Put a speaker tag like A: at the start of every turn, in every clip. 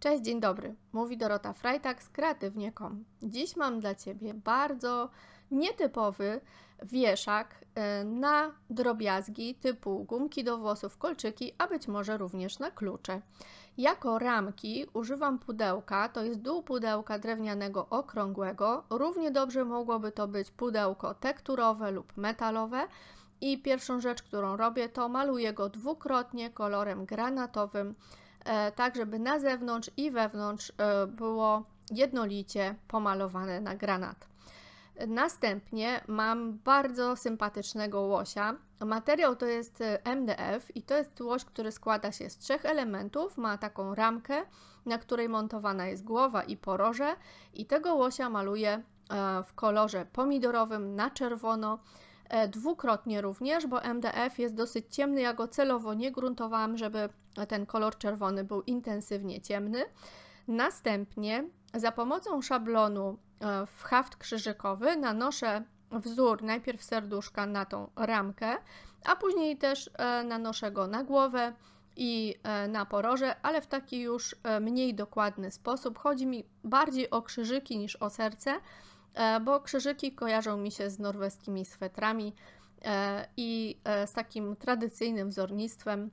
A: Cześć, dzień dobry. Mówi Dorota Freitag z kreatywnie.com. Dziś mam dla Ciebie bardzo nietypowy wieszak y, na drobiazgi typu gumki do włosów, kolczyki, a być może również na klucze. Jako ramki używam pudełka, to jest dół pudełka drewnianego okrągłego. Równie dobrze mogłoby to być pudełko tekturowe lub metalowe. I pierwszą rzecz, którą robię, to maluję go dwukrotnie kolorem granatowym E, tak żeby na zewnątrz i wewnątrz e, było jednolicie pomalowane na granat. Następnie mam bardzo sympatycznego łosia. Materiał to jest e, MDF i to jest łoś, który składa się z trzech elementów. Ma taką ramkę, na której montowana jest głowa i poroże i tego łosia maluję w kolorze pomidorowym na czerwono E, dwukrotnie również, bo MDF jest dosyć ciemny. Ja go celowo nie gruntowałam, żeby ten kolor czerwony był intensywnie ciemny. Następnie za pomocą szablonu e, w haft krzyżykowy nanoszę wzór najpierw serduszka na tą ramkę, a później też e, nanoszę go na głowę i na poroże, ale w taki już mniej dokładny sposób. Chodzi mi bardziej o krzyżyki niż o serce, E, bo krzyżyki kojarzą mi się z norweskimi swetrami e, i e, z takim tradycyjnym wzornictwem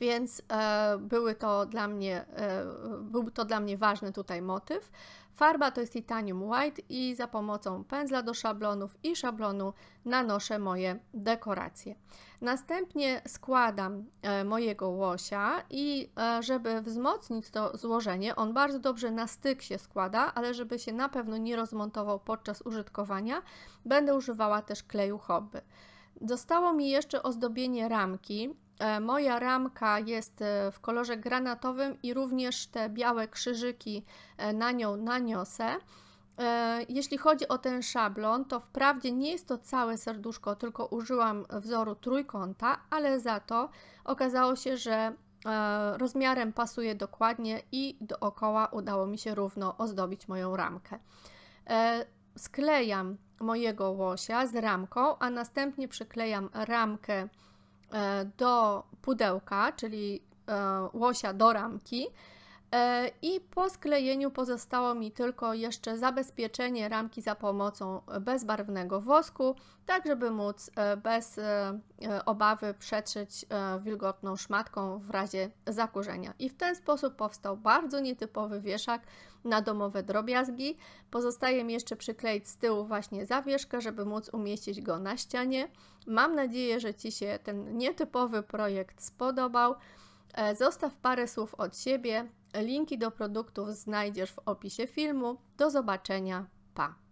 A: więc e, były to dla mnie, e, był to dla mnie ważny tutaj motyw. Farba to jest titanium white i za pomocą pędzla do szablonów i szablonu nanoszę moje dekoracje. Następnie składam e, mojego łosia i e, żeby wzmocnić to złożenie, on bardzo dobrze na styk się składa, ale żeby się na pewno nie rozmontował podczas użytkowania, będę używała też kleju hobby. Zostało mi jeszcze ozdobienie ramki, E, moja ramka jest e, w kolorze granatowym i również te białe krzyżyki e, na nią naniosę. Jeśli chodzi o ten szablon, to wprawdzie nie jest to całe serduszko, tylko użyłam wzoru trójkąta, ale za to okazało się, że rozmiarem pasuje dokładnie i dookoła udało mi się równo ozdobić moją ramkę. Sklejam mojego łosia z ramką, a następnie przyklejam ramkę E, do pudełka, czyli e, łosia do ramki, E, I po sklejeniu pozostało mi tylko jeszcze zabezpieczenie ramki za pomocą bezbarwnego wosku, tak żeby móc e, bez e, obawy przetrzeć wilgotną szmatką w razie zakurzenia. I w ten sposób powstał bardzo nietypowy wieszak na domowe drobiazgi. Pozostaje mi jeszcze przykleić z tyłu właśnie zawieszkę, żeby móc umieścić go na ścianie. Mam nadzieję, że Ci się ten nietypowy projekt spodobał. Zostaw parę słów od siebie. Linki do produktów znajdziesz w opisie filmu. Do zobaczenia. Pa!